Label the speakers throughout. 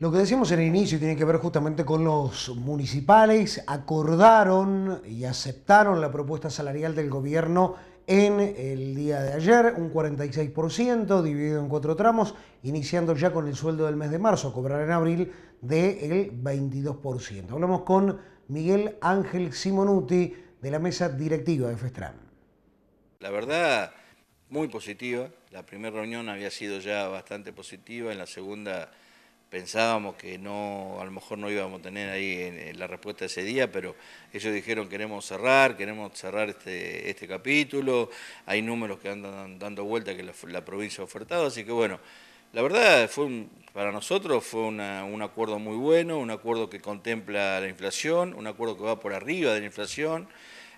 Speaker 1: Lo que decíamos en el inicio tiene que ver justamente con los municipales. Acordaron y aceptaron la propuesta salarial del gobierno en el día de ayer, un 46% dividido en cuatro tramos, iniciando ya con el sueldo del mes de marzo, a cobrar en abril del 22%. Hablamos con Miguel Ángel Simonuti de la mesa directiva de Festran.
Speaker 2: La verdad, muy positiva. La primera reunión había sido ya bastante positiva, en la segunda pensábamos que no, a lo mejor no íbamos a tener ahí eh, eh, la respuesta ese día, pero ellos dijeron queremos cerrar, queremos cerrar este, este capítulo, hay números que andan dando vuelta que la, provincia ha ofertado, así que bueno, la verdad fue para nosotros fue un acuerdo muy bueno, un acuerdo que contempla la inflación, un acuerdo que va por arriba de la inflación.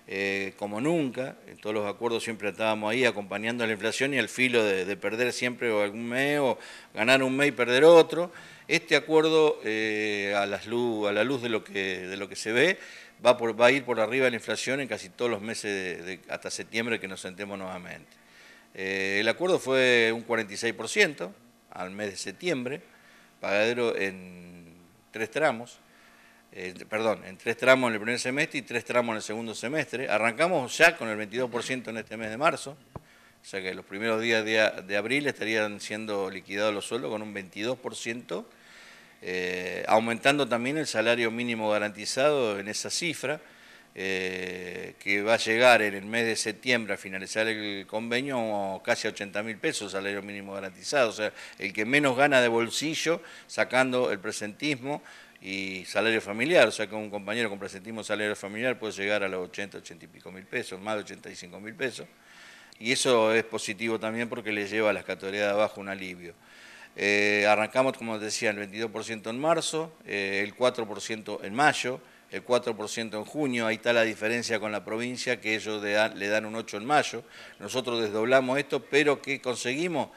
Speaker 2: Eh, como nunca. En todos los acuerdos siempre estábamos ahí acompañando a la inflación y al filo de, perder siempre algún mes o ganar un mes y perder otro. Este acuerdo, eh, a, la luz de lo que, se ve, va, a ir por arriba de la inflación en casi todos los meses hasta septiembre que nos sentemos nuevamente. Eh, el acuerdo fue un 46% al mes de septiembre, pagadero en tres tramos. Eh, perdón, en tres tramos en el primer semestre y tres tramos en el segundo semestre. Arrancamos ya con el 22% en este mes de marzo, o sea que los primeros días de, abril estarían siendo liquidados los sueldos con un 22%, eh, aumentando también el salario mínimo garantizado en esa cifra. Eh, que va a llegar en el mes de septiembre a finalizar el convenio casi a 80 mil pesos salario mínimo garantizado. O sea, el que menos gana de bolsillo sacando el presentismo y salario familiar, o sea que un compañero con presentimos salario familiar puede llegar a los 80, 80 y pico mil pesos, más de 85 mil pesos, y eso es positivo también porque le lleva a las categorías de abajo un alivio. Eh, arrancamos, como decía, el 22% en marzo, eh, el 4% en mayo, el 4% en junio, ahí está la diferencia con la provincia, que ellos le dan, un 8% en mayo, nosotros desdoblamos esto, pero ¿qué conseguimos?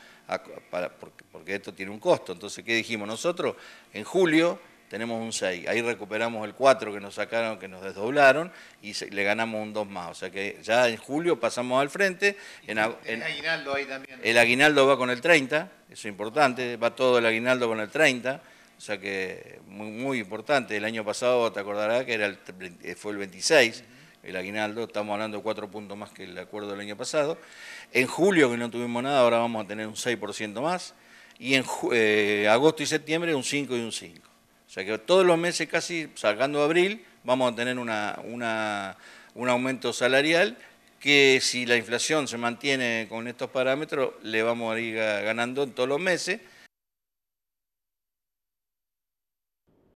Speaker 2: porque esto tiene un costo, entonces, ¿qué dijimos? Nosotros en julio tenemos un 6. Ahí recuperamos el 4 que nos sacaron, que nos desdoblaron, y le ganamos un 2 más. O sea que ya en julio pasamos al frente. En, el aguinaldo ahí también. El aguinaldo va con el 30, eso es importante, va todo el aguinaldo con el 30. O sea que muy, muy importante. El año pasado, te acordarás que era el, eh, fue el 26, el aguinaldo. Estamos hablando de cuatro puntos más que el acuerdo del año pasado. En julio, que no tuvimos nada, ahora vamos a tener un 6% más. Y en eh, agosto y septiembre, un 5 y un 5. O sea que todos los meses casi, sacando abril, vamos a tener un aumento salarial que si la inflación se mantiene con estos parámetros, le vamos a ir ganando todos los meses.